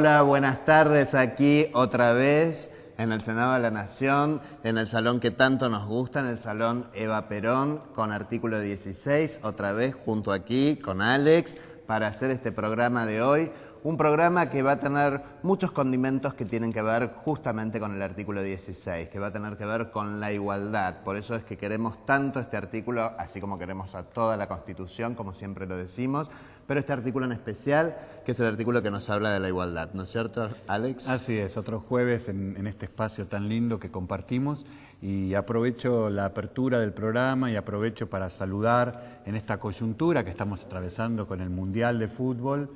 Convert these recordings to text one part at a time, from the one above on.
hola, buenas tardes aquí otra vez en el Senado de la Nación, en el salón que tanto nos gusta, en el salón Eva Perón, con artículo 16, otra vez junto aquí con Alex, para hacer este programa de hoy un programa que va a tener muchos condimentos que tienen que ver justamente con el artículo 16, que va a tener que ver con la igualdad. Por eso es que queremos tanto este artículo, así como queremos a toda la Constitución, como siempre lo decimos, pero este artículo en especial, que es el artículo que nos habla de la igualdad, ¿no es cierto, Alex? Así es, otro jueves en, en este espacio tan lindo que compartimos y aprovecho la apertura del programa y aprovecho para saludar en esta coyuntura que estamos atravesando con el Mundial de Fútbol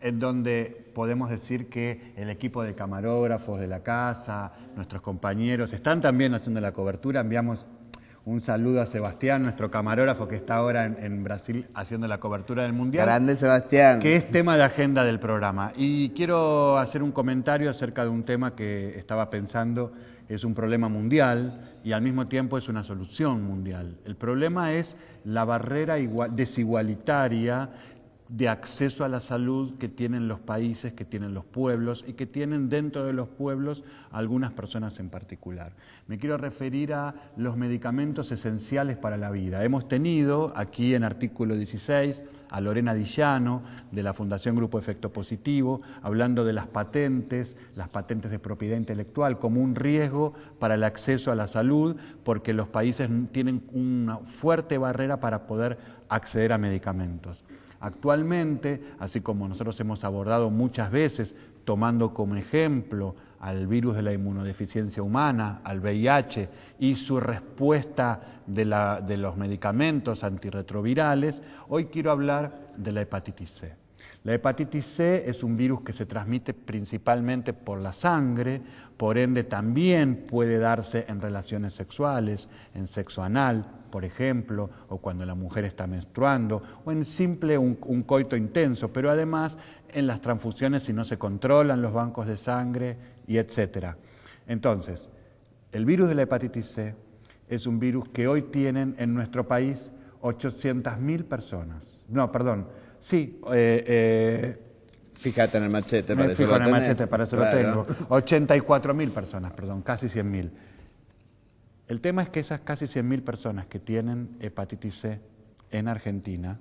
en donde podemos decir que el equipo de camarógrafos de la casa, nuestros compañeros, están también haciendo la cobertura. Enviamos un saludo a Sebastián, nuestro camarógrafo que está ahora en, Brasil haciendo la cobertura del Mundial. Grande Sebastián. Que es tema de agenda del programa. Y quiero hacer un comentario acerca de un tema que estaba pensando, es un problema mundial y al mismo tiempo es una solución mundial. El problema es la barrera desigualitaria de acceso a la salud que tienen los países, que tienen los pueblos y que tienen dentro de los pueblos algunas personas en particular. Me quiero referir a los medicamentos esenciales para la vida. Hemos tenido aquí en artículo 16 a Lorena Dillano de la Fundación Grupo Efecto Positivo hablando de las patentes, las patentes de propiedad intelectual como un riesgo para el acceso a la salud porque los países tienen una fuerte barrera para poder acceder a medicamentos. Actualmente, así como nosotros hemos abordado muchas veces, tomando como ejemplo al virus de la inmunodeficiencia humana, al VIH y su respuesta de, los medicamentos antirretrovirales, hoy quiero hablar de la hepatitis C. La hepatitis C es un virus que se transmite principalmente por la sangre, por ende también puede darse en relaciones sexuales, en sexo anal, por ejemplo, o cuando la mujer está menstruando, o en simple un, coito intenso, pero además en las transfusiones si no se controlan los bancos de sangre y etc. Entonces, el virus de la hepatitis C es un virus que hoy tienen en nuestro país 800.000 personas. No, perdón. Sí. Eh, eh, Fíjate en el machete, para eso lo tengo. 84.000 personas, perdón, casi 100.000. El tema es que esas casi 100.000 personas que tienen hepatitis C en Argentina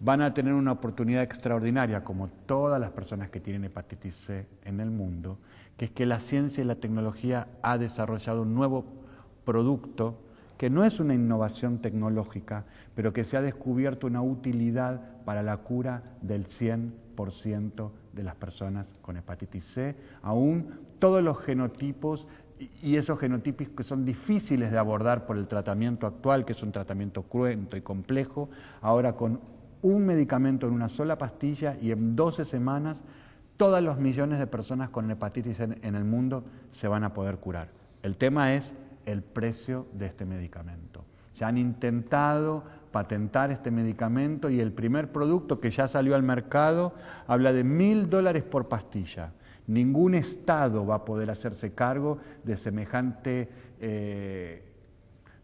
van a tener una oportunidad extraordinaria, como todas las personas que tienen hepatitis C en el mundo, que es que la ciencia y la tecnología ha desarrollado un nuevo producto que no es una innovación tecnológica, pero que se ha descubierto una utilidad para la cura del 100% de las personas con hepatitis C, aún todos los genotipos y esos genotipos que son difíciles de abordar por el tratamiento actual, que es un tratamiento cruento y complejo, ahora con un medicamento en una sola pastilla y en 12 semanas, todos los millones de personas con hepatitis en, en el mundo se van a poder curar. El tema es el precio de este medicamento. Ya han intentado patentar este medicamento y el primer producto que ya salió al mercado habla de mil dólares por pastilla. Ningún Estado va a poder hacerse cargo de semejante... Eh,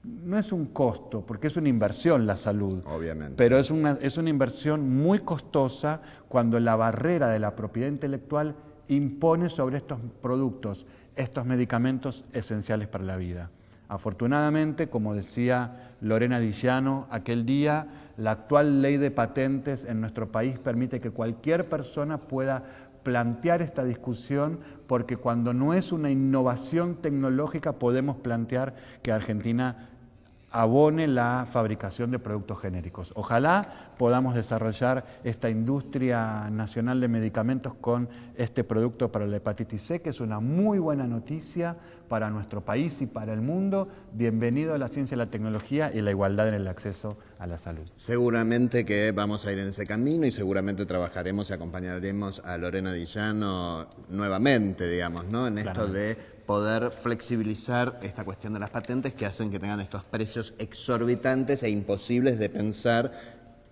no es un costo, porque es una inversión la salud. Obviamente. Pero es una, es una inversión muy costosa cuando la barrera de la propiedad intelectual impone sobre estos productos, estos medicamentos esenciales para la vida. Afortunadamente, como decía Lorena Dillano aquel día, la actual ley de patentes en nuestro país permite que cualquier persona pueda plantear esta discusión porque cuando no es una innovación tecnológica podemos plantear que Argentina abone la fabricación de productos genéricos. Ojalá podamos desarrollar esta industria nacional de medicamentos con este producto para la hepatitis C, que es una muy buena noticia para nuestro país y para el mundo. Bienvenido a la ciencia, y la tecnología y la igualdad en el acceso a la salud. Seguramente que vamos a ir en ese camino y seguramente trabajaremos y acompañaremos a Lorena Dillano nuevamente, digamos, ¿no? En esto de poder flexibilizar esta cuestión de las patentes que hacen que tengan estos precios exorbitantes e imposibles de pensar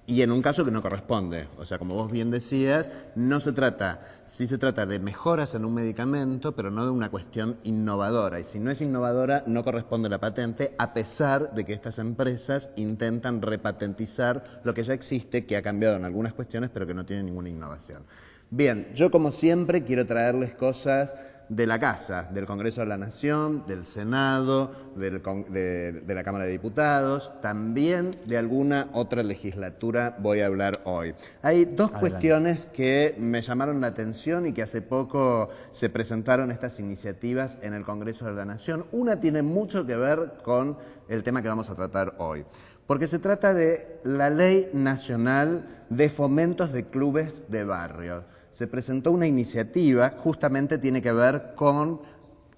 y en un caso que no corresponde. O sea, como vos bien decías, no se trata, sí se trata de mejoras en un medicamento, pero no de una cuestión innovadora. Y si no es innovadora, no corresponde la patente, a pesar de que estas empresas intentan repatentizar lo que ya existe, que ha cambiado en algunas cuestiones, pero que no tiene ninguna innovación. Bien, yo como siempre quiero traerles cosas de la Casa, del Congreso de la Nación, del Senado, de, la Cámara de Diputados, también de alguna otra legislatura voy a hablar hoy. Hay dos cuestiones que me llamaron la atención y que hace poco se presentaron estas iniciativas en el Congreso de la Nación. Una tiene mucho que ver con el tema que vamos a tratar hoy porque se trata de la ley nacional de fomentos de clubes de barrio se presentó una iniciativa, justamente tiene que ver con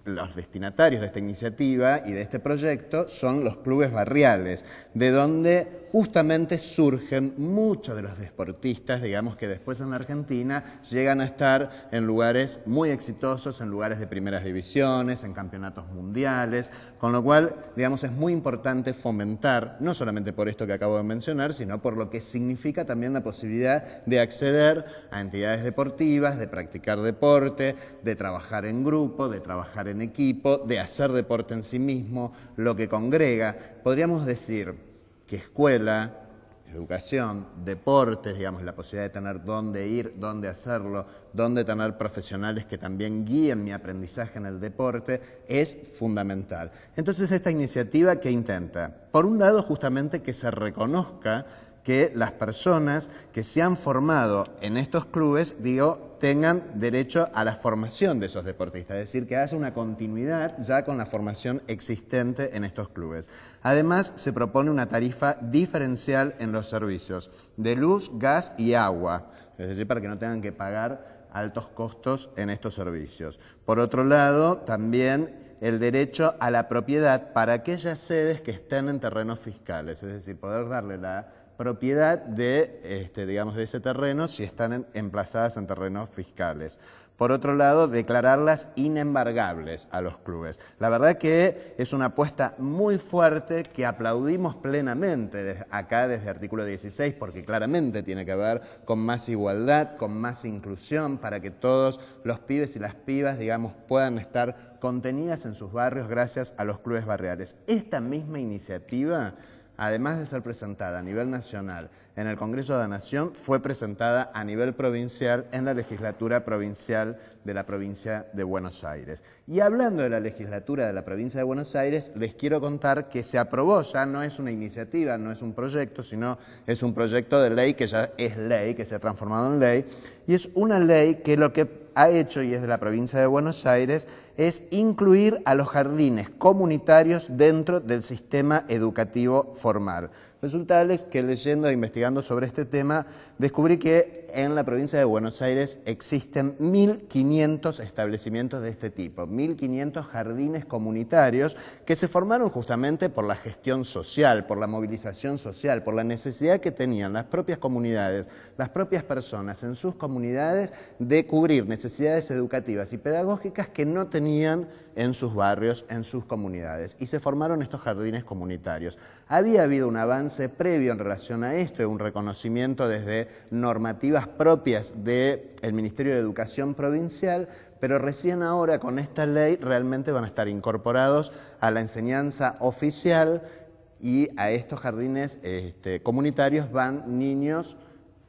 los destinatarios de esta iniciativa y de este proyecto son los clubes barriales, de donde justamente surgen muchos de los deportistas, digamos, que después en la Argentina llegan a estar en lugares muy exitosos, en lugares de primeras divisiones, en campeonatos mundiales, con lo cual, digamos, es muy importante fomentar, no solamente por esto que acabo de mencionar, sino por lo que significa también la posibilidad de acceder a entidades deportivas, de practicar deporte, de trabajar en grupo, de trabajar en en equipo, de hacer deporte en sí mismo, lo que congrega. Podríamos decir que escuela, educación, deportes, digamos, la posibilidad de tener dónde ir, dónde hacerlo, dónde tener profesionales que también guíen mi aprendizaje en el deporte, es fundamental. Entonces, esta iniciativa que intenta, por un lado, justamente que se reconozca que las personas que se han formado en estos clubes, digo, tengan derecho a la formación de esos deportistas, es decir, que haya una continuidad ya con la formación existente en estos clubes. Además, se propone una tarifa diferencial en los servicios de luz, gas y agua, es decir, para que no tengan que pagar altos costos en estos servicios. Por otro lado, también el derecho a la propiedad para aquellas sedes que estén en terrenos fiscales, es decir, poder darle la propiedad de, este, digamos, de ese terreno si están emplazadas en terrenos fiscales. Por otro lado, declararlas inembargables a los clubes. La verdad que es una apuesta muy fuerte que aplaudimos plenamente acá desde artículo 16 porque claramente tiene que ver con más igualdad, con más inclusión para que todos los pibes y las pibas, digamos, puedan estar contenidas en sus barrios gracias a los clubes barriales. Esta misma iniciativa además de ser presentada a nivel nacional en el Congreso de la Nación, fue presentada a nivel provincial en la legislatura provincial de la provincia de Buenos Aires. Y hablando de la legislatura de la provincia de Buenos Aires, les quiero contar que se aprobó, ya no es una iniciativa, no es un proyecto, sino es un proyecto de ley que ya es ley, que se ha transformado en ley, y es una ley que lo que ha hecho, y es de la provincia de Buenos Aires, es incluir a los jardines comunitarios dentro del sistema educativo formal. Resulta, que leyendo e investigando sobre este tema, descubrí que en la provincia de Buenos Aires existen 1.500 establecimientos de este tipo, 1.500 jardines comunitarios que se formaron justamente por la gestión social, por la movilización social, por la necesidad que tenían las propias comunidades, las propias personas en sus comunidades de cubrir necesidades educativas y pedagógicas que no tenían en sus barrios, en sus comunidades. Y se formaron estos jardines comunitarios. Había habido un avance previo en relación a esto, un reconocimiento desde normativas propias del Ministerio de Educación Provincial, pero recién ahora con esta ley realmente van a estar incorporados a la enseñanza oficial y a estos jardines este, comunitarios van niños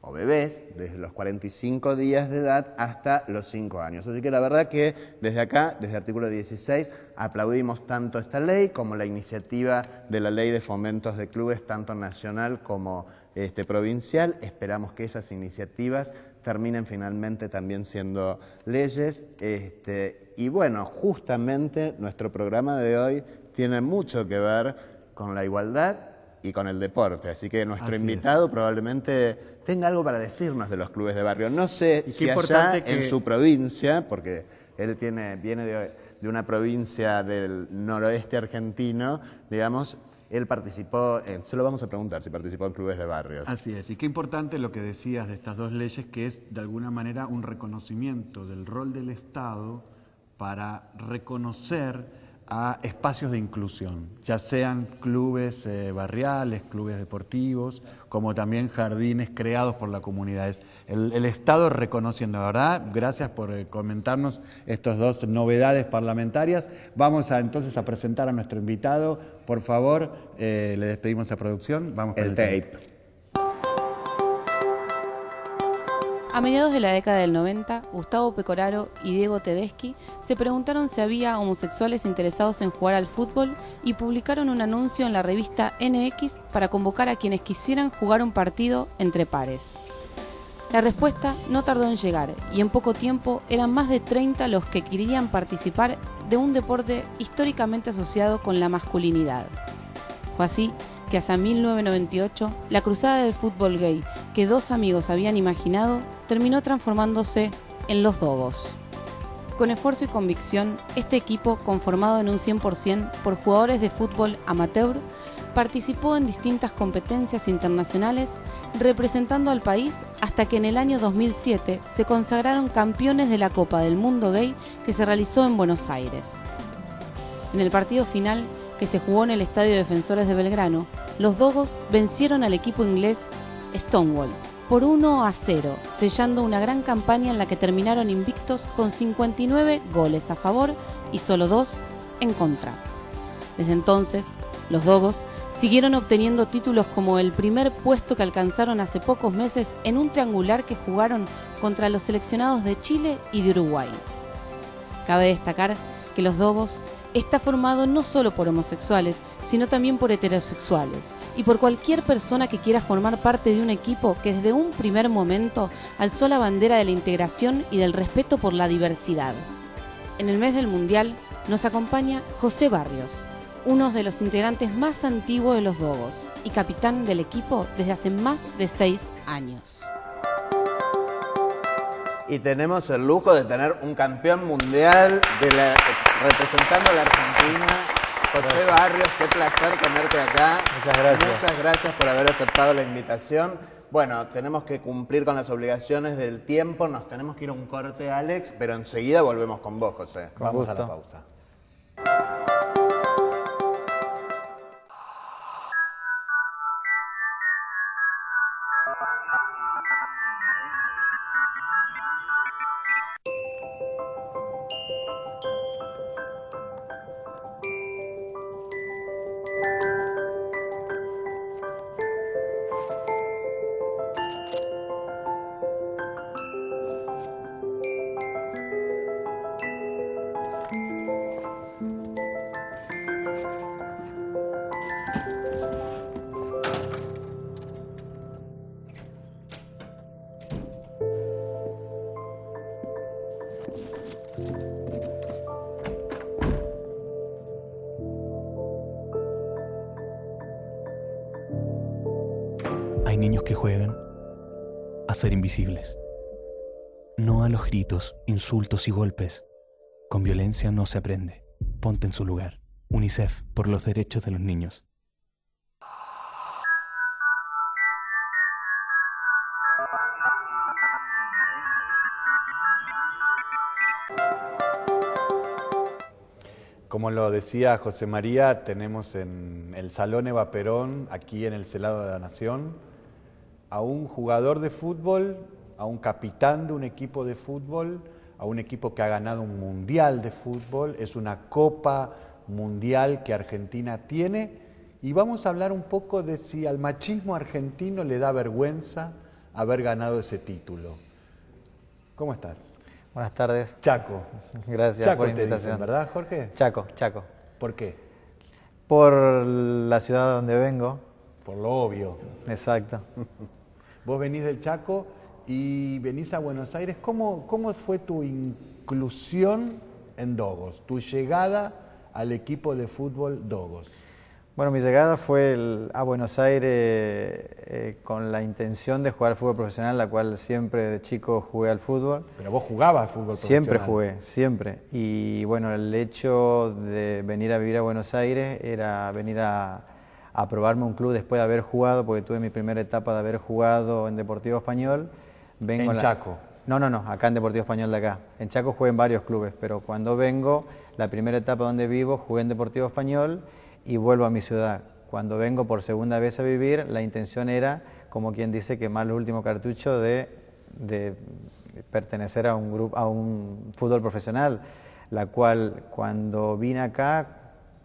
o bebés desde los 45 días de edad hasta los 5 años. Así que la verdad que desde acá, desde artículo 16, aplaudimos tanto esta ley como la iniciativa de la ley de fomentos de clubes, tanto nacional como este, provincial. Esperamos que esas iniciativas terminen finalmente también siendo leyes. Este, y bueno, justamente nuestro programa de hoy tiene mucho que ver con la igualdad y con el deporte. Así que nuestro invitado probablemente tenga algo para decirnos de los clubes de barrio. No sé si allá en su provincia, porque él tiene, viene de, una provincia del noroeste argentino, digamos, él participó, solo vamos a preguntar si participó en clubes de barrios. Así es, y qué importante lo que decías de estas dos leyes, que es de alguna manera un reconocimiento del rol del Estado para reconocer a espacios de inclusión, ya sean clubes eh, barriales, clubes deportivos, como también jardines creados por las comunidades. El, Estado reconociendo, ¿verdad? Gracias por eh, comentarnos estas dos novedades parlamentarias. Vamos a, entonces a presentar a nuestro invitado. Por favor, eh, le despedimos a producción. Vamos el, el tape. A mediados de la década del 90, Gustavo Pecoraro y Diego Tedeschi se preguntaron si había homosexuales interesados en jugar al fútbol y publicaron un anuncio en la revista NX para convocar a quienes quisieran jugar un partido entre pares. La respuesta no tardó en llegar y en poco tiempo eran más de 30 los que querían participar de un deporte históricamente asociado con la masculinidad. Fue así que hasta 1998 la cruzada del fútbol gay que dos amigos habían imaginado terminó transformándose en los Dogos. Con esfuerzo y convicción, este equipo, conformado en un 100% por jugadores de fútbol amateur, participó en distintas competencias internacionales representando al país hasta que en el año 2007 se consagraron campeones de la Copa del Mundo Gay que se realizó en Buenos Aires. En el partido final, que se jugó en el Estadio Defensores de Belgrano, los Dogos vencieron al equipo inglés Stonewall por 1 a 0, sellando una gran campaña en la que terminaron invictos con 59 goles a favor y solo 2 en contra. Desde entonces, los Dogos siguieron obteniendo títulos como el primer puesto que alcanzaron hace pocos meses en un triangular que jugaron contra los seleccionados de Chile y de Uruguay. Cabe destacar que los Dogos está formado no solo por homosexuales, sino también por heterosexuales y por cualquier persona que quiera formar parte de un equipo que desde un primer momento alzó la bandera de la integración y del respeto por la diversidad. En el mes del Mundial nos acompaña José Barrios, uno de los integrantes más antiguos de los Dogos y capitán del equipo desde hace más de seis años y tenemos el lujo de tener un campeón mundial representando a la Argentina. José Barrios, qué placer tenerte acá. Muchas gracias. Muchas gracias por haber aceptado la invitación. Bueno, tenemos que cumplir con las obligaciones del tiempo, nos tenemos que ir a un corte, Alex, pero enseguida volvemos con vos, José. Vamos a la pausa. No a los gritos, insultos y golpes. Con violencia no se aprende. Ponte en su lugar. UNICEF por los derechos de los niños. Como lo decía José María, tenemos en el Salón Eva Perón, aquí en el Celado de la Nación, a un jugador de fútbol, a un capitán de un equipo de fútbol, a un equipo que ha ganado un mundial de fútbol, es una copa mundial que Argentina tiene y vamos a hablar un poco de si al machismo argentino le da vergüenza haber ganado ese título. ¿Cómo estás? Buenas tardes. Chaco. Gracias por la ¿verdad, Jorge? Chaco, Chaco. ¿Por qué? Por la ciudad donde vengo, por lo obvio. Exacto. Vos venís del Chaco y venís a Buenos Aires. ¿Cómo, cómo fue tu inclusión en Dogos? Tu llegada al equipo de fútbol Dogos. Bueno, mi llegada fue a Buenos Aires eh, con la intención de jugar fútbol profesional, la cual siempre de chico jugué al fútbol. Pero vos jugabas fútbol profesional. Siempre jugué, siempre. Y bueno, el hecho de venir a vivir a Buenos Aires era venir a ...aprobarme un club después de haber jugado, porque tuve mi primera etapa de haber jugado en Deportivo Español. Vengo ¿En Chaco? No, no, no, acá en Deportivo Español de acá. En Chaco jugué en varios clubes, pero cuando vengo, la primera etapa donde vivo, jugué en Deportivo Español y vuelvo a mi ciudad. Cuando vengo por segunda vez a vivir, la intención era, como quien dice, que más el último cartucho de, de pertenecer a un, grupo, a un fútbol profesional, la cual cuando vine acá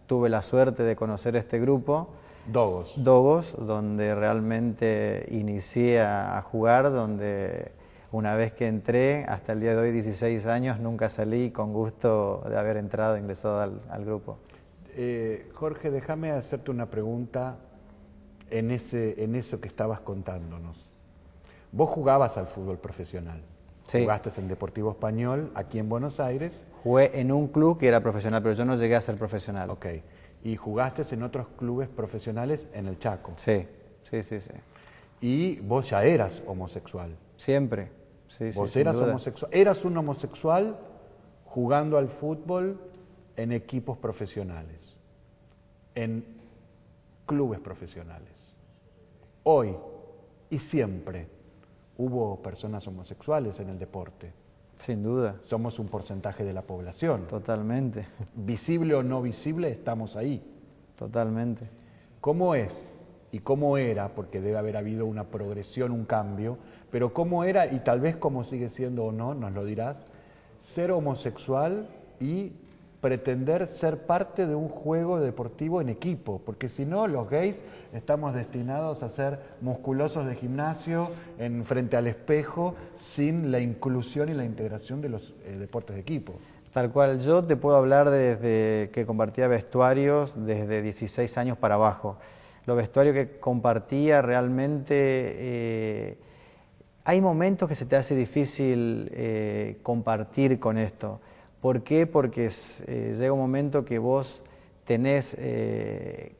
tuve la suerte de conocer este grupo Dogos. Dogos, donde realmente inicié a jugar, donde una vez que entré, hasta el día de hoy, 16 años, nunca salí con gusto de haber entrado, ingresado al, grupo. Eh, Jorge, déjame hacerte una pregunta en, ese, en eso que estabas contándonos. Vos jugabas al fútbol profesional. Sí. Jugaste en Deportivo Español, aquí en Buenos Aires. Jugué en un club que era profesional, pero yo no llegué a ser profesional. Ok y jugaste en otros clubes profesionales en el Chaco. Sí, sí, sí, sí. Y vos ya eras homosexual. Siempre, Vos eras homosexual. Eras un homosexual jugando al fútbol en equipos profesionales, en clubes profesionales. Hoy y siempre hubo personas homosexuales en el deporte. Sin duda. Somos un porcentaje de la población. Totalmente. Visible o no visible, estamos ahí. Totalmente. ¿Cómo es y cómo era? Porque debe haber habido una progresión, un cambio, pero cómo era y tal vez cómo sigue siendo o no, nos lo dirás, ser homosexual y pretender ser parte de un juego deportivo en equipo, porque si no, los gays estamos destinados a ser musculosos de gimnasio, en, frente al espejo, sin la inclusión y la integración de los eh, deportes de equipo. Tal cual, yo te puedo hablar desde que compartía vestuarios desde 16 años para abajo. Los vestuarios que compartía realmente... Eh, hay momentos que se te hace difícil eh, compartir con esto ¿Por qué? Porque eh, llega un momento que vos tenés eh,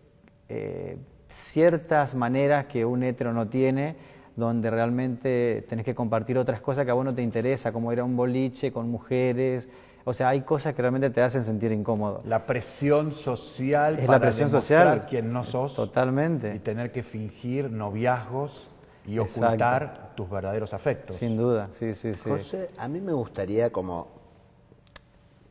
eh, ciertas maneras que un hetero no tiene, donde realmente tenés que compartir otras cosas que a vos no te interesa, como ir a un boliche con mujeres. O sea, hay cosas que realmente te hacen sentir incómodo. La presión social es la presión social. quien no sos. Totalmente. Y tener que fingir noviazgos y ocultar tus verdaderos afectos. Sin duda, sí, sí, sí. José, a mí me gustaría como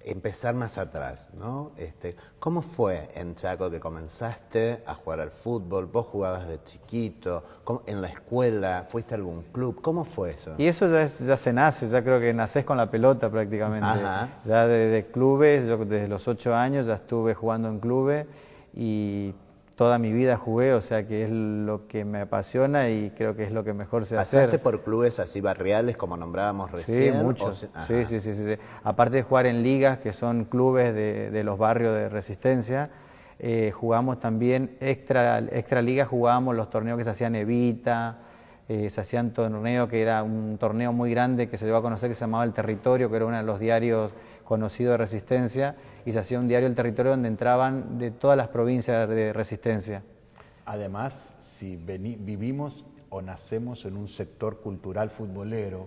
empezar más atrás, ¿no? Este, ¿Cómo fue en Chaco que comenzaste a jugar al fútbol? ¿Vos jugabas de chiquito? ¿En la escuela? ¿Fuiste a algún club? ¿Cómo fue eso? Y eso ya, se nace, ya creo que nacés con la pelota prácticamente. Ajá. Ya desde clubes, yo desde los ocho años ya estuve jugando en clubes y toda mi vida jugué, o sea que es lo que me apasiona y creo que es lo que mejor se hace. ¿Pasaste por clubes así barriales como nombrábamos recién? Sí, muchos. Sí, sí, sí, sí, Aparte de jugar en ligas, que son clubes de, los barrios de resistencia, eh, jugamos también extra, extra ligas, jugábamos los torneos que se hacían Evita, eh, se hacían torneos que era un torneo muy grande que se llevó a conocer que se llamaba El Territorio, que era uno de los diarios conocido de Resistencia y se hacía un diario El Territorio donde entraban de todas las provincias de Resistencia. Además, si vivimos o nacemos en un sector cultural futbolero,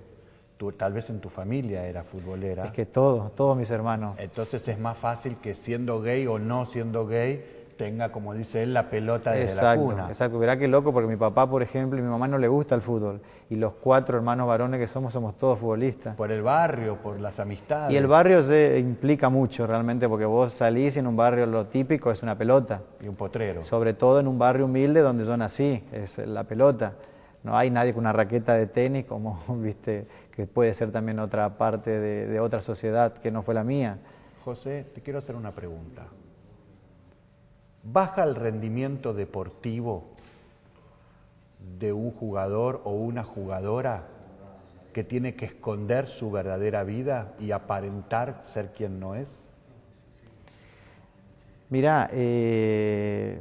tal vez en tu familia era futbolera. Es que todos, todos mis hermanos. Entonces es más fácil que siendo gay o no siendo gay, tenga, como dice él, la pelota de la cuna. Exacto, verá qué loco, porque mi papá, por ejemplo, y mi mamá no le gusta el fútbol. Y los cuatro hermanos varones que somos, somos todos futbolistas. Por el barrio, por las amistades. Y el barrio se implica mucho realmente, porque vos salís en un barrio lo típico es una pelota. Y un potrero. Sobre todo en un barrio humilde donde yo nací, es la pelota. No hay nadie con una raqueta de tenis, como viste, que puede ser también otra parte de, de otra sociedad que no fue la mía. José, te quiero hacer una pregunta baja el rendimiento deportivo de un jugador o una jugadora que tiene que esconder su verdadera vida y aparentar ser quien no es? mira eh,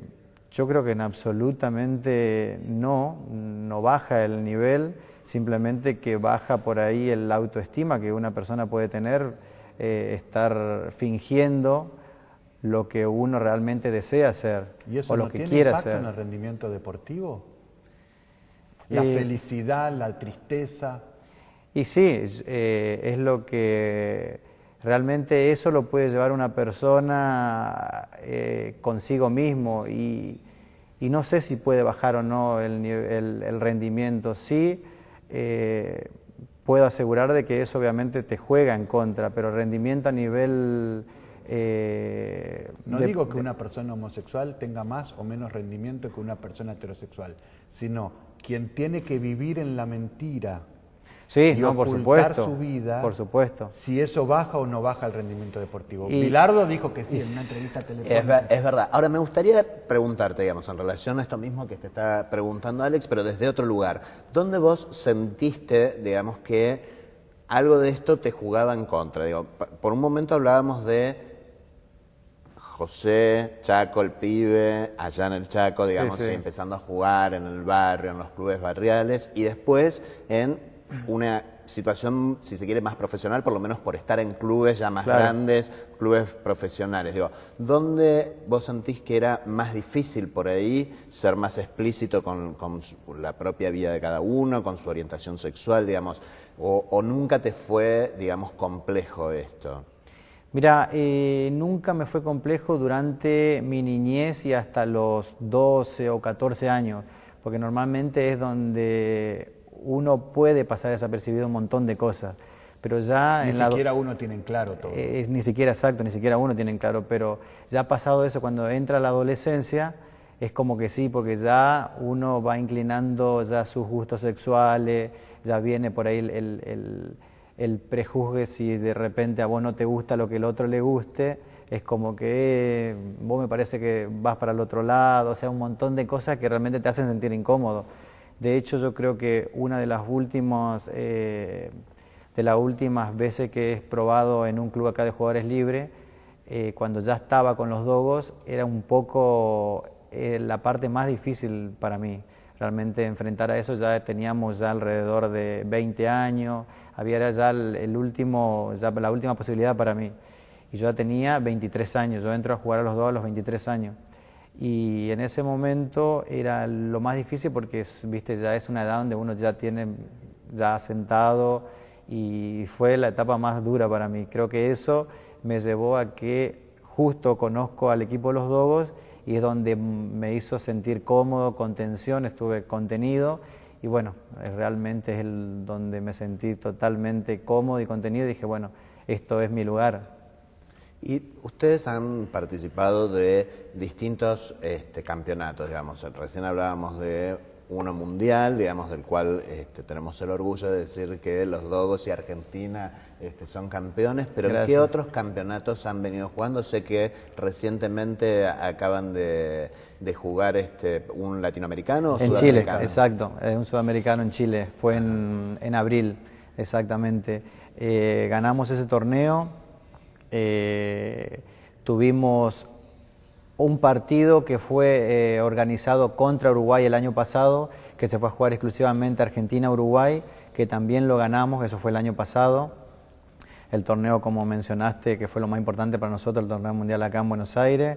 yo creo que en absolutamente no, no baja el nivel, simplemente que baja por ahí el autoestima que una persona puede tener, eh, estar fingiendo lo que uno realmente desea hacer ¿Y eso o lo que tiene hacer. en el rendimiento deportivo? La eh, felicidad, la tristeza. Y sí, eh, es lo que realmente eso lo puede llevar una persona eh, consigo mismo y, no sé si puede bajar o no el, rendimiento. Sí, puedo asegurar de que eso obviamente te juega en contra, pero rendimiento a nivel eh, no digo que una persona homosexual tenga más o menos rendimiento que una persona heterosexual, sino quien tiene que vivir en la mentira. Sí, y no, su vida. Por supuesto. Si eso baja o no baja el rendimiento deportivo. Pilardo dijo que sí en una entrevista telefónica. Es, verdad. Ahora, me gustaría preguntarte, digamos, en relación a esto mismo que te está preguntando Alex, pero desde otro lugar. ¿Dónde vos sentiste, digamos, que algo de esto te jugaba en contra? por un momento hablábamos de José, Chaco, el pibe, allá en el Chaco, digamos, empezando a jugar en el barrio, en los clubes barriales, y después en una situación, si se quiere, más profesional, por lo menos por estar en clubes ya más grandes, clubes profesionales. Digo, ¿dónde vos sentís que era más difícil por ahí ser más explícito con, la propia vida de cada uno, con su orientación sexual, digamos? O, ¿O nunca te fue, digamos, complejo esto? Mira, eh, nunca me fue complejo durante mi niñez y hasta los 12 o 14 años, porque normalmente es donde uno puede pasar desapercibido un montón de cosas. Pero ya ni siquiera uno tiene claro todo. Eh, es, ni siquiera exacto, ni siquiera uno tiene claro, pero ya ha pasado eso, cuando entra la adolescencia, es como que sí, porque ya uno va inclinando ya sus gustos sexuales, ya viene por ahí el el prejuzgue si de repente a vos no te gusta lo que el otro le guste, es como que eh, vos me parece que vas para el otro lado, o sea, un montón de cosas que realmente te hacen sentir incómodo. De hecho, yo creo que una de las últimas, eh, de las últimas veces que he probado en un club acá de jugadores libre, eh, cuando ya estaba con los Dogos, era un poco la parte más difícil para mí. Realmente enfrentar a eso ya teníamos ya alrededor de 20 años, había era ya el, último, ya la última posibilidad para mí. Y yo ya tenía 23 años, yo entro a jugar a los Dogos a los 23 años. Y en ese momento era lo más difícil porque, viste, ya es una edad donde uno ya tiene, ya sentado y fue la etapa más dura para mí. Creo que eso me llevó a que justo conozco al equipo de los Dogos y es donde me hizo sentir cómodo, con tensión, estuve contenido y bueno, eh, realmente es el donde me sentí totalmente cómodo y contenido. Y dije, bueno, esto es mi lugar, y ustedes han participado de distintos este, campeonatos, digamos. Recién hablábamos de uno mundial, digamos, del cual este, tenemos el orgullo de decir que los Dogos y Argentina este, son campeones, pero ¿en ¿qué otros campeonatos han venido jugando? Sé que recientemente acaban de, jugar este, un latinoamericano. O en Chile, exacto, eh, un sudamericano en Chile, fue en, abril, exactamente. Eh, ganamos ese torneo, eh, tuvimos un partido que fue organizado contra Uruguay el año pasado, que se fue a jugar exclusivamente Argentina-Uruguay, que también lo ganamos, eso fue el año pasado el torneo, como mencionaste, que fue lo más importante para nosotros, el torneo mundial acá en Buenos Aires.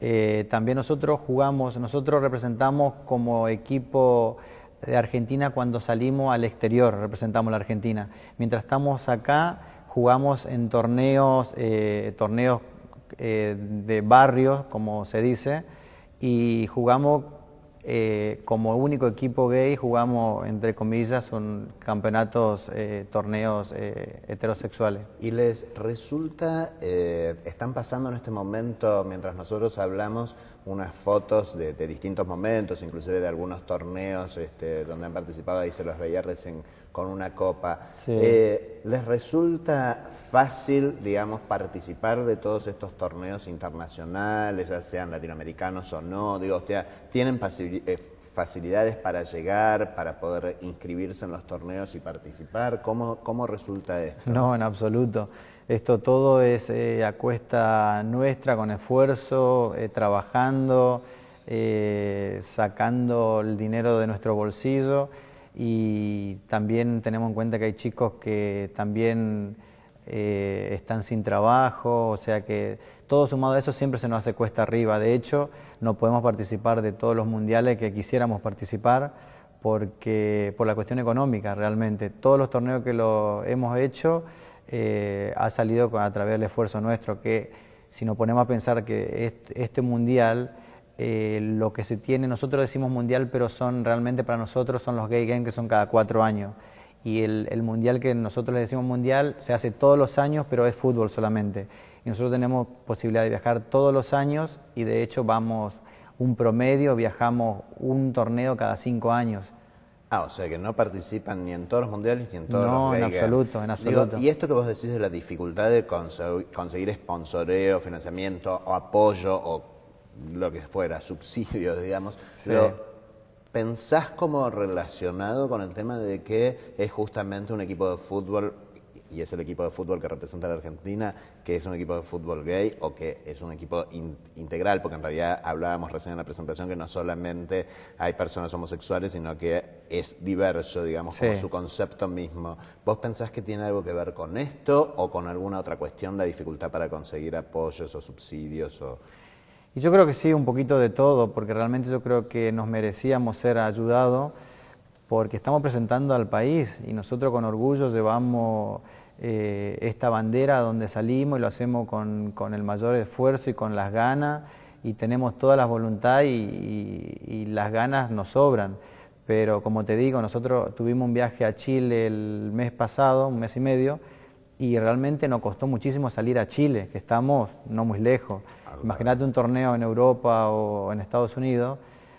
Eh, también nosotros jugamos, nosotros representamos como equipo de Argentina cuando salimos al exterior, representamos a la Argentina. Mientras estamos acá, jugamos en torneos, eh, torneos eh, de barrios, como se dice, y jugamos eh, como único equipo gay jugamos, entre comillas, son campeonatos, eh, torneos eh, heterosexuales. ¿Y les resulta, están pasando en este momento, mientras nosotros hablamos, unas fotos de, distintos momentos, inclusive de algunos torneos este, donde han participado, ahí se los veía recién con una copa. Eh, ¿Les resulta fácil, digamos, participar de todos estos torneos internacionales, ya sean latinoamericanos o no? Digo, ¿tienen eh, facilidades para llegar, para poder inscribirse en los torneos y participar? ¿Cómo, resulta esto? No, en absoluto. Esto todo es eh, a cuesta nuestra, con esfuerzo, trabajando, sacando el dinero de nuestro bolsillo y también tenemos en cuenta que hay chicos que también eh, están sin trabajo, o sea que todo sumado a eso siempre se nos hace cuesta arriba. De hecho, no podemos participar de todos los mundiales que quisiéramos participar porque por la cuestión económica realmente. Todos los torneos que lo hemos hecho eh, ha salido a través del esfuerzo nuestro, que si nos ponemos a pensar que este mundial eh, lo que se tiene, nosotros decimos mundial, pero son realmente para nosotros son los gay games que son cada cuatro años. Y el, mundial que nosotros le decimos mundial se hace todos los años, pero es fútbol solamente. Y nosotros tenemos posibilidad de viajar todos los años y de hecho vamos un promedio, viajamos un torneo cada cinco años. Ah, o sea que no participan ni en todos los mundiales ni en todos no, los No, en absoluto, en absoluto. y esto que vos decís de la dificultad de conseguir sponsoreo, financiamiento o apoyo o lo que fuera, subsidios, digamos. Pero, ¿Pensás como relacionado con el tema de que es justamente un equipo de fútbol, y es el equipo de fútbol que representa la Argentina, que es un equipo de fútbol gay o que es un equipo integral? Porque en realidad hablábamos recién en la presentación que no solamente hay personas homosexuales, sino que es diverso, digamos, con su concepto mismo. ¿Vos pensás que tiene algo que ver con esto o con alguna otra cuestión, la dificultad para conseguir apoyos o subsidios o...? Y yo creo que sí, un poquito de todo, porque realmente yo creo que nos merecíamos ser ayudados porque estamos presentando al país y nosotros con orgullo llevamos eh, esta bandera donde salimos y lo hacemos con, con, el mayor esfuerzo y con las ganas y tenemos todas las voluntad y las ganas nos sobran. Pero como te digo, nosotros tuvimos un viaje a Chile el mes pasado, un mes y medio, y realmente nos costó muchísimo salir a Chile, que estamos no muy lejos. Imagínate un torneo en Europa o en Estados Unidos,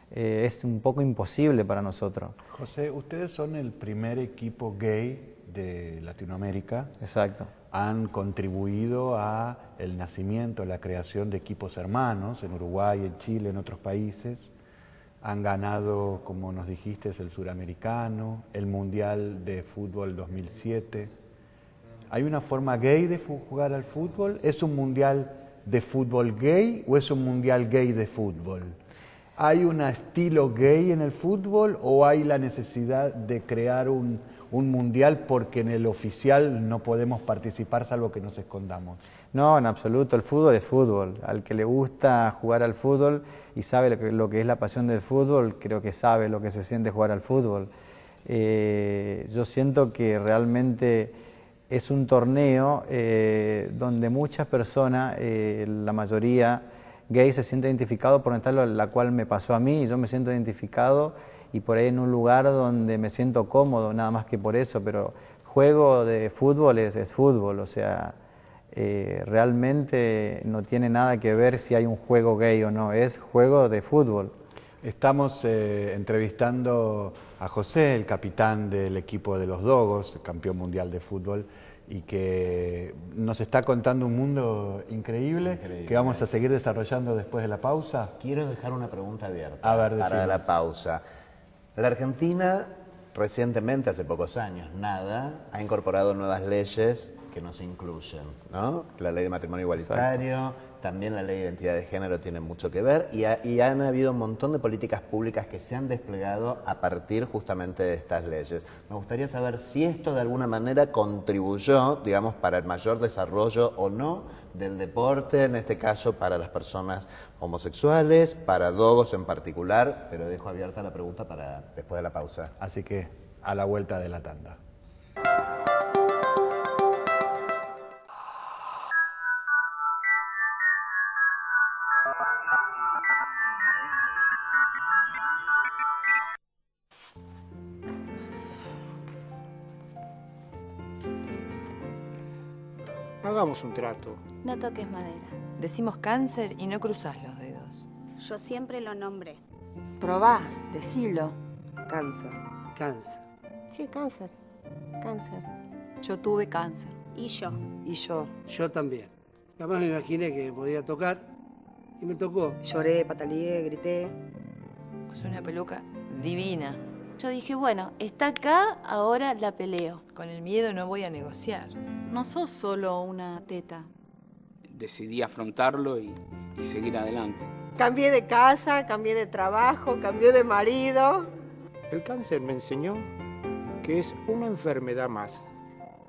eh, es un poco imposible para nosotros. José, ustedes son el primer equipo gay de Latinoamérica. Exacto. Han contribuido a el nacimiento, la creación de equipos hermanos en Uruguay, en Chile, en otros países. Han ganado, como nos dijiste, el suramericano, el mundial de fútbol 2007. ¿Hay una forma gay de jugar al fútbol? ¿Es un mundial de fútbol gay o es un mundial gay de fútbol? ¿Hay un estilo gay en el fútbol o hay la necesidad de crear un, mundial porque en el oficial no podemos participar salvo que nos escondamos? No, en absoluto, el fútbol es fútbol. Al que le gusta jugar al fútbol y sabe lo que, es la pasión del fútbol, creo que sabe lo que se siente jugar al fútbol. Eh, yo siento que realmente es un torneo eh, donde muchas personas, eh, la mayoría gay, se sienten identificado por está la cual me pasó a mí, y yo me siento identificado y por ahí en un lugar donde me siento cómodo, nada más que por eso, pero juego de fútbol es, fútbol, o sea, eh, realmente no tiene nada que ver si hay un juego gay o no, es juego de fútbol. Estamos entrevistando a José, el capitán del equipo de los Dogos, campeón mundial de fútbol, y que nos está contando un mundo increíble, que vamos a seguir desarrollando después de la pausa. Quiero dejar una pregunta abierta para la pausa. La Argentina recientemente, hace pocos años, nada, ha incorporado nuevas leyes que nos incluyen. ¿no? La ley de matrimonio igualitario, también la ley de identidad de género tiene mucho que ver y, y, han habido un montón de políticas públicas que se han desplegado a partir justamente de estas leyes. Me gustaría saber si esto de alguna manera contribuyó, digamos, para el mayor desarrollo o no del deporte, en este caso para las personas homosexuales, para dogos en particular, pero dejo abierta la pregunta para después de la pausa. Así que a la vuelta de la tanda. Hagamos un trato. No toques madera. Decimos cáncer y no cruzas los dedos. Yo siempre lo nombré. Probá, decilo. Cáncer, cáncer. Sí, cáncer, cáncer. Yo tuve cáncer. Y yo. Y yo. Yo también. Jamás me imaginé que podía tocar y me tocó. Lloré, pataleé, grité. Es una peluca divina. Yo dije, bueno, está acá, ahora la peleo. Con el miedo no voy a negociar no sos solo una teta. Decidí afrontarlo y, seguir adelante. Cambié de casa, cambié de trabajo, cambié de marido. El cáncer me enseñó que es una enfermedad más.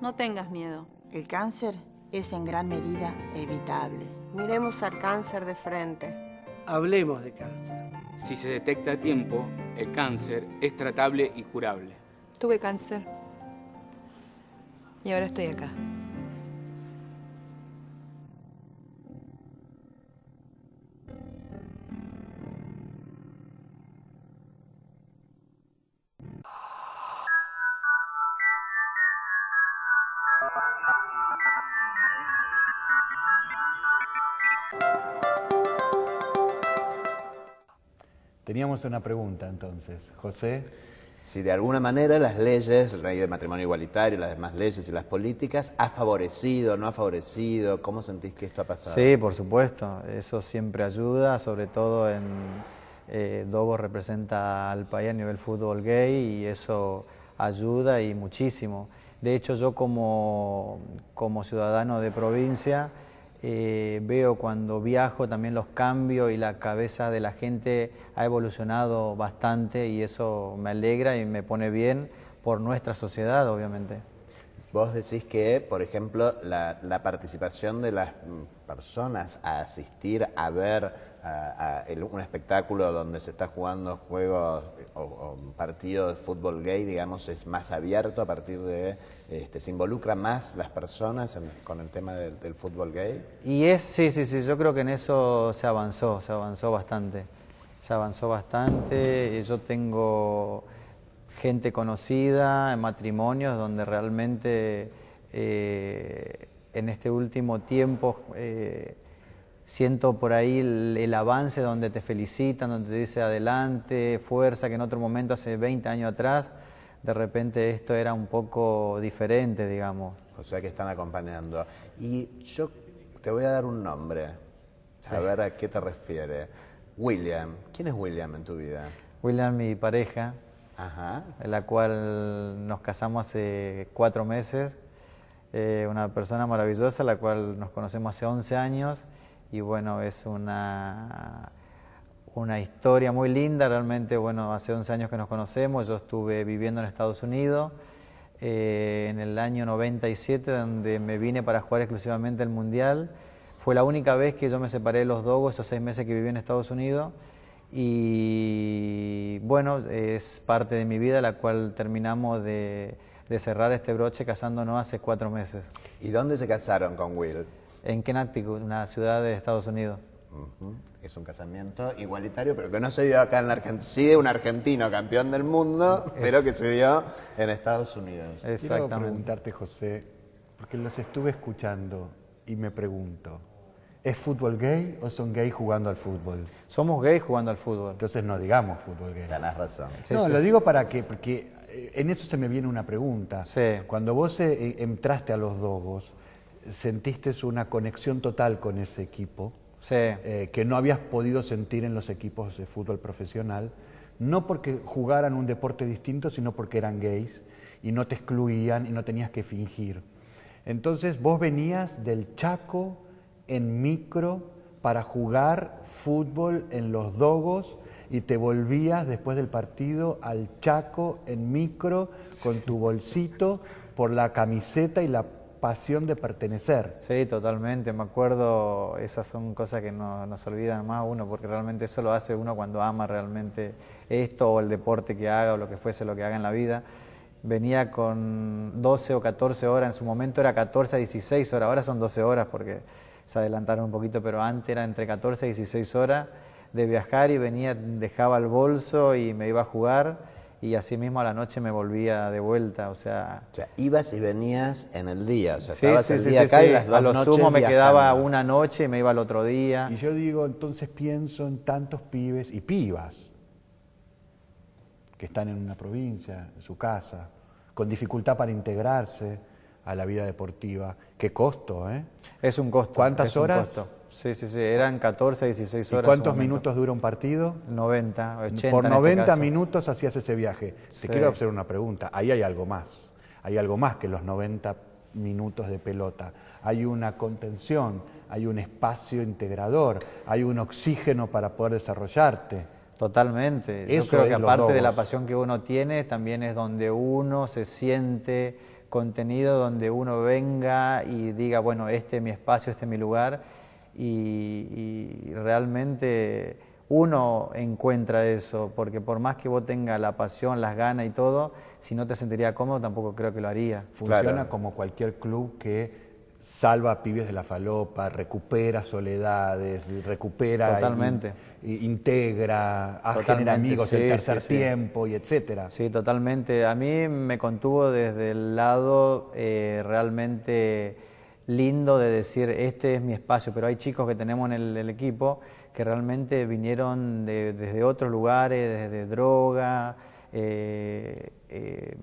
No tengas miedo. El cáncer es en gran medida evitable. Miremos al cáncer de frente. Hablemos de cáncer. Si se detecta a tiempo, el cáncer es tratable y curable. Tuve cáncer. Y ahora estoy acá. Teníamos una pregunta entonces, José si de alguna manera las leyes, la ley de matrimonio igualitario, las demás leyes y las políticas, ha favorecido, no ha favorecido, ¿cómo sentís que esto ha pasado? Sí, por supuesto, eso siempre ayuda, sobre todo en eh, Dobo representa al país a nivel fútbol gay y eso ayuda y muchísimo. De hecho, yo como ciudadano de provincia, eh, veo cuando viajo también los cambios y la cabeza de la gente ha evolucionado bastante y eso me alegra y me pone bien por nuestra sociedad, obviamente. Vos decís que, por ejemplo, la, la participación de las personas a asistir a ver a, un espectáculo donde se está jugando juegos o, partidos de fútbol gay, digamos, es más abierto a partir de, este, se involucran más las personas con el tema del, fútbol gay. Y es, sí, sí, sí, yo creo que en eso se avanzó, se avanzó bastante, se avanzó bastante. Eh, yo tengo gente conocida en matrimonios donde realmente eh, en este último tiempo... Eh, siento por ahí el, avance donde te felicitan, donde te dice adelante, fuerza, que en otro momento, hace 20 años atrás, de repente esto era un poco diferente, digamos. O sea que están acompañando. Y yo te voy a dar un nombre, saber a ver a qué te refiere. William, ¿quién es William en tu vida? William, mi pareja, la cual nos casamos hace cuatro meses. Eh, una persona maravillosa, la cual nos conocemos hace 11 años y bueno, es una, una historia muy linda, realmente, bueno, hace 11 años que nos conocemos, yo estuve viviendo en Estados Unidos eh, en el año 97, donde me vine para jugar exclusivamente el Mundial. Fue la única vez que yo me separé de los Dogos, esos seis meses que viví en Estados Unidos. Y bueno, es parte de mi vida, la cual terminamos de de cerrar este broche casándonos hace cuatro meses. ¿Y dónde se casaron con Will? En Connecticut, una ciudad de Estados Unidos. Es un casamiento igualitario, pero que no se dio acá en la Argentina. Sí, un argentino campeón del mundo, pero que se dio en Estados Unidos. Quiero preguntarte, José, porque los estuve escuchando y me pregunto, ¿es fútbol gay o son gays jugando al fútbol? Somos gays jugando al fútbol. Entonces no digamos fútbol gay. Tenés razón. no, lo digo para que, porque eh, en eso se me viene una pregunta. Cuando vos eh, eh, entraste a los Dogos, sentiste una conexión total con ese equipo que no habías podido sentir en los equipos de fútbol profesional, no porque jugaran un deporte distinto, sino porque eran gays y no te excluían y no tenías que fingir. Entonces vos venías del Chaco en micro para jugar fútbol en los Dogos y te volvías después del partido al Chaco en micro con tu bolsito por la camiseta y la pasión de pertenecer. Sí, totalmente, me acuerdo, esas son cosas que no, nos olvidan más uno, porque realmente eso lo hace uno cuando ama realmente esto o el deporte que haga o lo que fuese lo que haga en la vida venía con 12 o 14 horas, en su momento era 14 a 16 horas, ahora son 12 horas porque se adelantaron un poquito, pero antes era entre 14 y 16 horas de viajar y venía, dejaba el bolso y me iba a jugar y así mismo a la noche me volvía de vuelta, o sea... O ibas y venías en el día, o sea, estabas el día acá y A lo sumo me quedaba una noche y me iba al otro día. Y yo digo, entonces pienso en tantos pibes y pibas que están en una provincia, en su casa, con dificultad para integrarse a la vida deportiva. ¿Qué costo, eh? Es un costo. ¿Cuántas horas? Sí, sí, sí, eran 14, 16 horas. ¿Y cuántos minutos dura un partido? 90, 80. Por 90 este minutos hacías ese viaje. Te quiero hacer una pregunta. Ahí hay algo más. Hay algo más que los 90 minutos de pelota. Hay una contención, hay un espacio integrador, hay un oxígeno para poder desarrollarte. Totalmente. Eso Yo creo que aparte de la pasión que uno tiene, también es donde uno se siente contenido, donde uno venga y diga, bueno, este es mi espacio, este es mi lugar y, realmente uno encuentra eso, porque por más que vos tengas la pasión, las ganas y todo, si no te sentiría cómodo tampoco creo que lo haría. Funciona como cualquier club que salva a pibes de la falopa, recupera soledades, recupera, totalmente. integra, hace genera amigos sí, tercer tiempo y etcétera. Sí, totalmente. A mí me contuvo desde el lado eh, realmente lindo de decir, este es mi espacio, pero hay chicos que tenemos en el, equipo que realmente vinieron desde otros lugares, desde droga, eh, eh,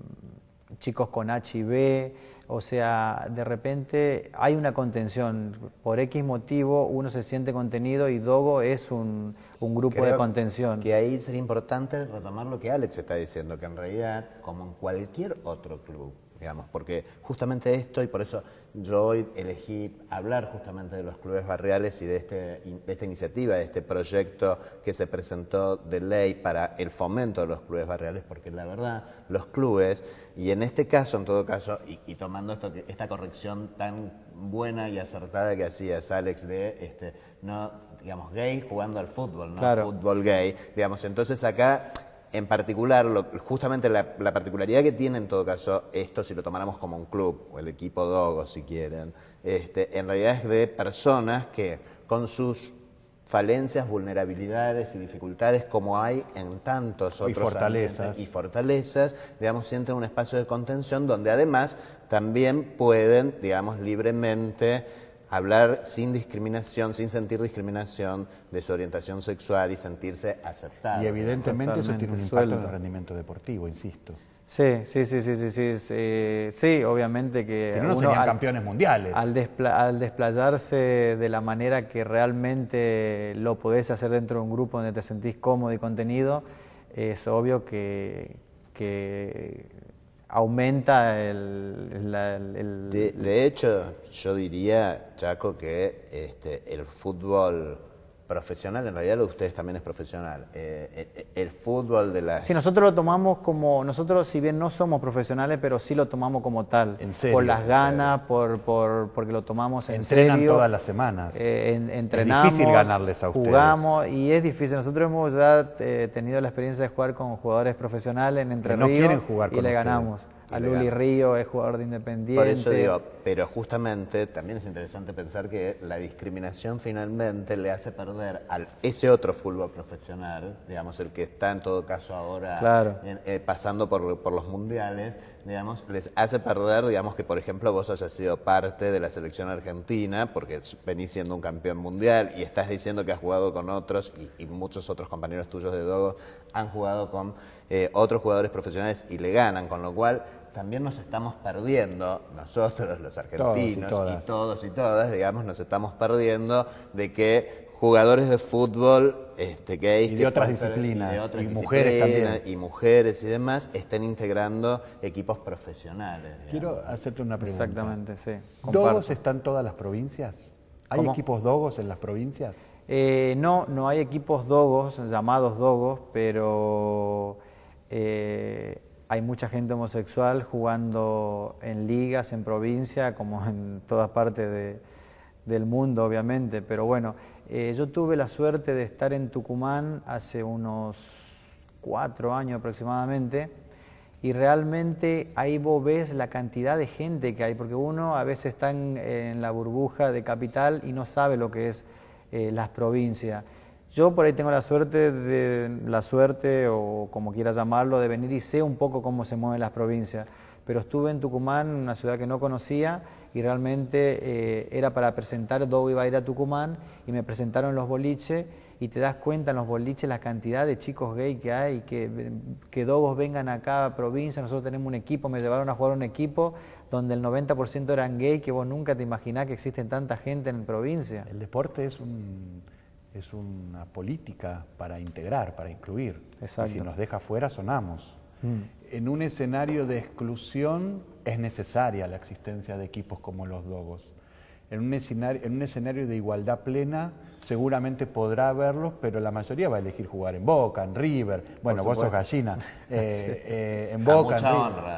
chicos con HIV, o sea, de repente hay una contención. Por X motivo uno se siente contenido y Dogo es un, grupo de contención. Que ahí sería importante retomar lo que Alex está diciendo, que en realidad, como en cualquier otro club, digamos, porque justamente esto, y por eso yo hoy elegí hablar justamente de los clubes barriales y de, este, esta iniciativa, de este proyecto que se presentó de ley para el fomento de los clubes barriales, porque la verdad, los clubes, y en este caso, en todo caso, y, tomando esto, esta corrección tan buena y acertada que hacías, Alex, de este, no, digamos, gay jugando al fútbol, no claro. fútbol gay, digamos, entonces acá en particular, justamente la, particularidad que tiene en todo caso esto, si lo tomáramos como un club o el equipo Dogo, si quieren, este, en realidad es de personas que con sus falencias, vulnerabilidades y dificultades como hay en tantos otros y fortalezas. y fortalezas, digamos, sienten un espacio de contención donde además también pueden, digamos, libremente hablar sin discriminación, sin sentir discriminación de su orientación sexual y sentirse aceptado. Y evidentemente eso tiene un impacto en el rendimiento deportivo, insisto. Sí, sí, sí, sí, sí, sí, sí, obviamente que... Si no, campeones mundiales. Al, desplayarse de la manera que realmente lo podés hacer dentro de un grupo donde te sentís cómodo y contenido, es obvio que aumenta el... de, hecho, yo diría, Chaco, que este, el fútbol profesional, en realidad lo de ustedes también es profesional. Eh, eh, el fútbol de las... Sí, nosotros lo tomamos como, nosotros si bien no somos profesionales, pero sí lo tomamos como tal. por las ganas, por, por, porque lo tomamos en Entrenan todas las semanas. Eh, es difícil ganarles a ustedes. Jugamos y es difícil. Nosotros hemos ya tenido la experiencia de jugar con jugadores profesionales en Entre No quieren jugar con y le ganamos. A Luli Río es jugador de Independiente. Por eso digo, pero justamente también es interesante pensar que la discriminación finalmente le hace perder a ese otro fútbol profesional, digamos, el que está en todo caso ahora eh, pasando por, los mundiales, digamos, les hace perder, digamos, que por ejemplo vos hayas sido parte de la selección argentina, porque venís siendo un campeón mundial y estás diciendo que has jugado con otros y, muchos otros compañeros tuyos de Dogo han jugado con eh, otros jugadores profesionales y le ganan, con lo cual también nos estamos perdiendo, nosotros los argentinos y, todos y todas, digamos, nos estamos perdiendo de que jugadores de fútbol este, y de otras disciplinas, de otras y mujeres y mujeres y demás estén integrando equipos profesionales. Quiero hacerte una pregunta. Exactamente, sí. ¿Dogos están todas las provincias? ¿Hay equipos dogos en las provincias? Eh, no, no hay equipos dogos, llamados dogos, pero eh, hay mucha gente homosexual jugando en ligas, en provincia, como en todas partes del mundo, obviamente. Pero bueno, eh, yo tuve la suerte de estar en Tucumán hace unos cuatro años aproximadamente y realmente ahí vos ves la cantidad de gente que hay, porque uno a veces está en, la burbuja de capital y no sabe lo que es eh, las provincias. Yo por ahí tengo la suerte, de, la suerte o como quiera llamarlo, de venir y sé un poco cómo se mueven las provincias. Pero estuve en Tucumán, una ciudad que no conocía, y realmente eh, era para presentar, Dogo iba a ir a Tucumán, y me presentaron los boliches, y te das cuenta en los boliches la cantidad de chicos gay que hay, que, que Dogos vengan a cada provincia, nosotros tenemos un equipo, me llevaron a jugar un equipo donde el 90% eran gay, que vos nunca te imaginás que existen tanta gente en provincia. El deporte es un es una política para integrar, para incluir. si nos deja fuera, sonamos. Mm. En un escenario de exclusión es necesaria la existencia de equipos como los Dogos en un, escenario, en un escenario de igualdad plena seguramente podrá verlos, pero la mayoría va a elegir jugar en Boca, en River. Bueno, vos sos gallina. en, Boca,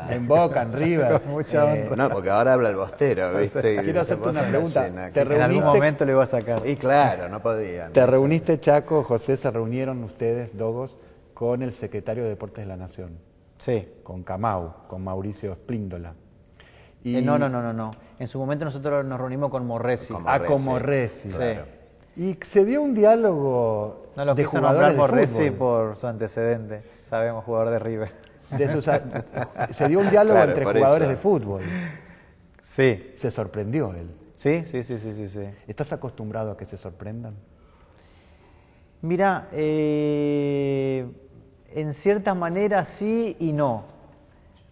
en, Boca, en River. Eh, no, porque ahora habla el bostero, ¿viste? Quiero hacerte una pregunta. ¿Te reuniste... En algún momento le iba a sacar. Y claro, no podía. ¿Te reuniste, Chaco, José, se reunieron ustedes, Dogos, con el secretario de Deportes de la Nación? Sí. Con Camau, con Mauricio Esplíndola no, no, no, no, no. En su momento nosotros nos reunimos con Morresi. a Y se dio un diálogo de jugadores de fútbol por su antecedente. Sabemos, jugador de River. se dio un diálogo entre jugadores de fútbol. Sí. Se sorprendió él. Sí, sí, sí, sí, sí. sí. ¿Estás acostumbrado a que se sorprendan? Mira, en cierta manera sí y no,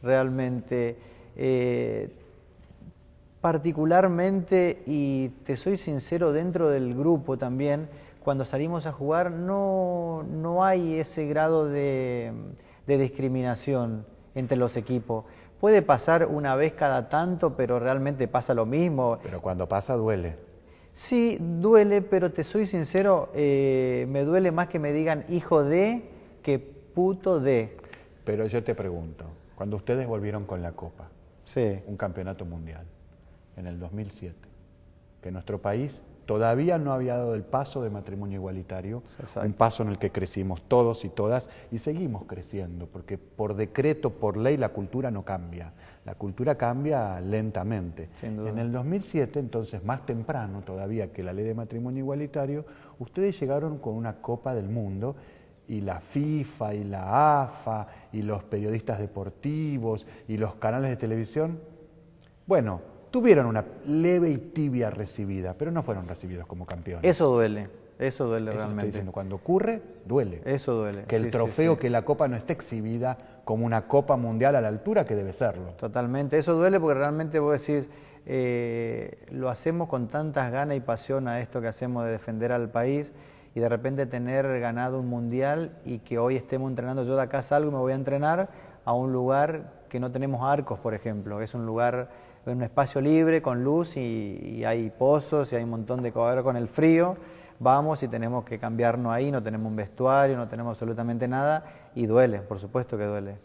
realmente. Eh, particularmente, y te soy sincero, dentro del grupo también, cuando salimos a jugar no, no hay ese grado de, discriminación entre los equipos. Puede pasar una vez cada tanto, pero realmente pasa lo mismo. Pero cuando pasa duele. Sí, duele, pero te soy sincero, eh, me duele más que me digan hijo de que puto de. Pero yo te pregunto, cuando ustedes volvieron con la copa, un campeonato mundial en el 2007, que nuestro país todavía no había dado el paso de matrimonio igualitario, un paso en el que crecimos todos y todas y seguimos creciendo, porque por decreto, por ley, la cultura no cambia, la cultura cambia lentamente. En el 2007, entonces más temprano todavía que la ley de matrimonio igualitario, ustedes llegaron con una Copa del Mundo y la FIFA y la AFA y los periodistas deportivos y los canales de televisión, bueno, tuvieron una leve y tibia recibida, pero no fueron recibidos como campeones. Eso duele, eso duele realmente. cuando ocurre, duele. Eso duele. Que el trofeo, que la copa no esté exhibida como una copa mundial a la altura que debe serlo. Totalmente, eso duele porque realmente vos decís, eh, lo hacemos con tantas ganas y pasión a esto que hacemos de defender al país y de repente tener ganado un mundial y que hoy estemos entrenando, yo de acá salgo y me voy a entrenar a un lugar que no tenemos arcos, por ejemplo, es un lugar, un espacio libre con luz y, hay pozos y hay un montón de cosas con el frío, vamos y tenemos que cambiarnos ahí, no tenemos un vestuario, no tenemos absolutamente nada y duele, por supuesto que duele.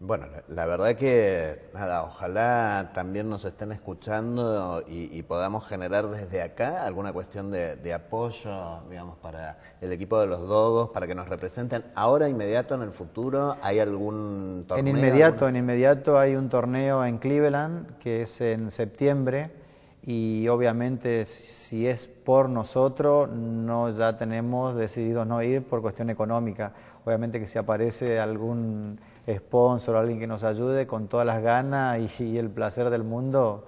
Bueno, la, verdad que, nada, ojalá también nos estén escuchando y, podamos generar desde acá alguna cuestión de, apoyo, digamos, para el equipo de los Dogos, para que nos representen ahora, inmediato, en el futuro. ¿Hay algún torneo? En inmediato, en inmediato hay un torneo en Cleveland que es en septiembre y obviamente si es por nosotros no ya tenemos decidido no ir por cuestión económica. Obviamente que si aparece algún sponsor, alguien que nos ayude con todas las ganas y, el placer del mundo,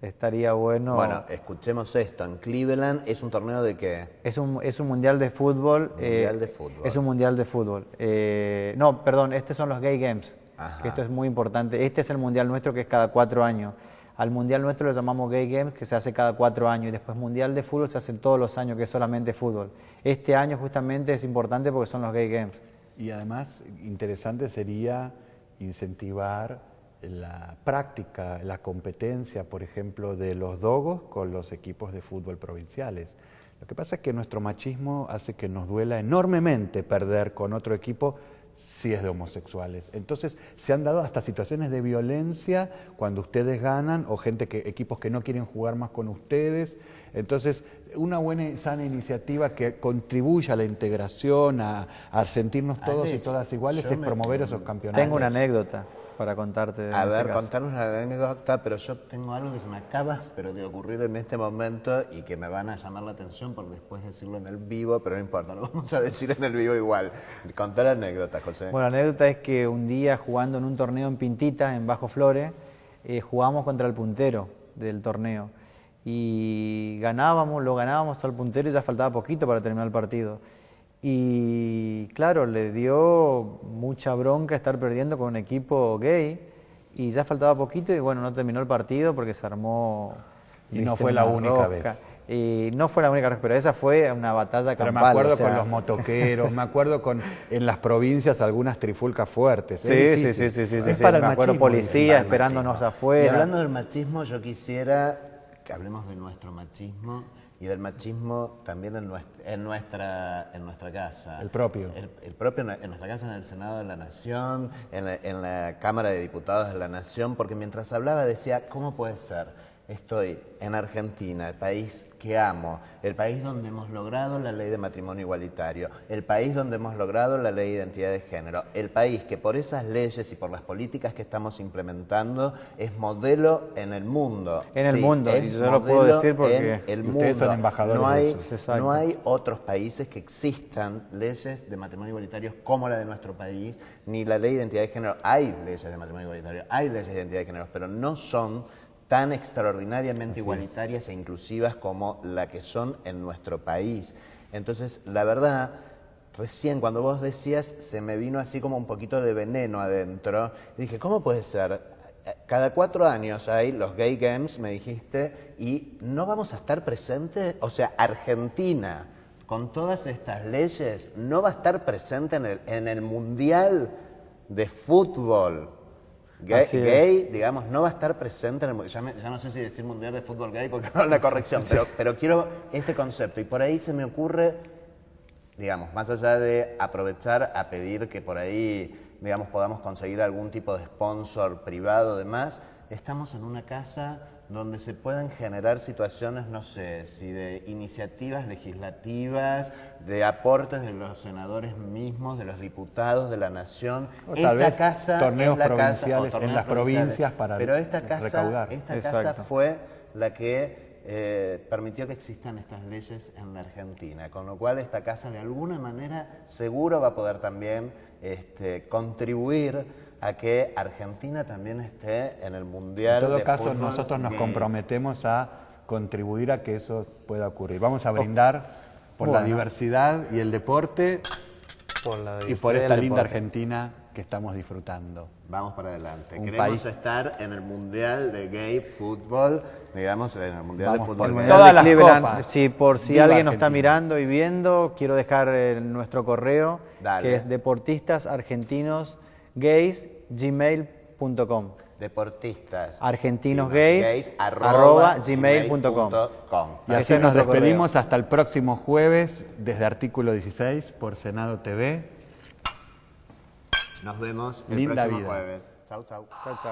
estaría bueno. Bueno, escuchemos esto. En Cleveland es un torneo de qué? Es un, es un mundial de fútbol. Eh, mundial de fútbol. Es un mundial de fútbol. Eh, no, perdón, estos son los Gay Games. Que esto es muy importante. Este es el mundial nuestro que es cada cuatro años. Al mundial nuestro lo llamamos Gay Games, que se hace cada cuatro años. Y después mundial de fútbol se hace todos los años, que es solamente fútbol. Este año justamente es importante porque son los Gay Games. Y además, interesante sería incentivar la práctica, la competencia, por ejemplo, de los dogos con los equipos de fútbol provinciales. Lo que pasa es que nuestro machismo hace que nos duela enormemente perder con otro equipo si es de homosexuales. Entonces se han dado hasta situaciones de violencia cuando ustedes ganan o gente que equipos que no quieren jugar más con ustedes. Entonces una buena y sana iniciativa que contribuya a la integración, a, sentirnos todos y todas iguales es promover esos campeonatos. Tengo una anécdota para contarte. a ver, contarnos la anécdota, pero yo tengo algo que se me acaba, pero de ocurrir en este momento y que me van a llamar la atención por después decirlo en el vivo, pero no importa, lo vamos a decir en el vivo igual. Contar anécdota, José. Bueno, la anécdota es que un día jugando en un torneo en Pintita, en Bajo Flores, eh, jugamos contra el puntero del torneo y ganábamos, lo ganábamos al puntero y ya faltaba poquito para terminar el partido. Y claro, le dio mucha bronca estar perdiendo con un equipo gay y ya faltaba poquito y bueno, no terminó el partido porque se armó... Y no fue la única vez. Y no fue la única vez, pero esa fue una batalla campal. Pero me acuerdo con los motoqueros, me acuerdo con en las provincias algunas trifulcas fuertes. ¿eh? Sí, sí, sí, sí, sí, sí, me acuerdo policía esperándonos afuera. Y hablando del machismo, yo quisiera que hablemos de nuestro machismo y del machismo también en nuestra, en nuestra, casa. El propio. El, propio en nuestra casa, en el Senado de la Nación, en en la Cámara de Diputados de la Nación, porque mientras hablaba decía, ¿cómo puede ser? Estoy en Argentina, el país que amo, el país donde hemos logrado la ley de matrimonio igualitario, el país donde hemos logrado la ley de identidad de género, el país que por esas leyes y por las políticas que estamos implementando es modelo en el mundo. En el mundo, y yo lo puedo decir porque ustedes son embajadores hay, de No hay otros países que existan leyes de matrimonio igualitario como la de nuestro país, ni la ley de identidad de género. Hay leyes de matrimonio igualitario, hay leyes de identidad de género, pero no son tan extraordinariamente igualitarias e inclusivas como la que son en nuestro país. Entonces, la verdad, recién cuando vos decías, se me vino así como un poquito de veneno adentro. dije, ¿cómo puede ser? Cada cuatro años hay los Gay Games, me dijiste, y no vamos a estar presentes, o sea, Argentina, con todas estas leyes, no va a estar presente en el Mundial de Fútbol. Gay, gay, digamos, no va a estar presente en el ya, no sé si decir mundial de fútbol gay porque no es la corrección, Pero, pero quiero este concepto. Y por ahí se me ocurre, digamos, más allá de aprovechar a pedir que por ahí, digamos, podamos conseguir algún tipo de sponsor privado, demás, estamos en una casa donde se puedan generar situaciones, no sé, si de iniciativas legislativas, de aportes de los senadores mismos, de los diputados de la nación. tal vez casa torneos provinciales en las provincias para Pero esta casa, fue la que eh, permitió que existan estas leyes en la Argentina, con lo cual esta casa de alguna manera seguro va a poder también este, contribuir a que Argentina también esté en el Mundial. de Fútbol En todo caso, nosotros nos comprometemos a contribuir a que eso pueda ocurrir. Vamos a brindar por la diversidad y el deporte y por esta linda Argentina que estamos disfrutando. Vamos para adelante. Queremos país. estar en el Mundial de Gay Fútbol, digamos, en el Mundial de Fútbol. todas de las copas. Sí, por si alguien nos está mirando y viendo, quiero dejar eh, nuestro correo, que es argentinos gays.gmail.com. Deportistas. argentinos arroba Argentinosgays.gmail.com. Y así nos despedimos hasta el próximo jueves desde artículo 16 por Senado TV. Nos vemos el próximo jueves. Chau, chau. Chau, chau.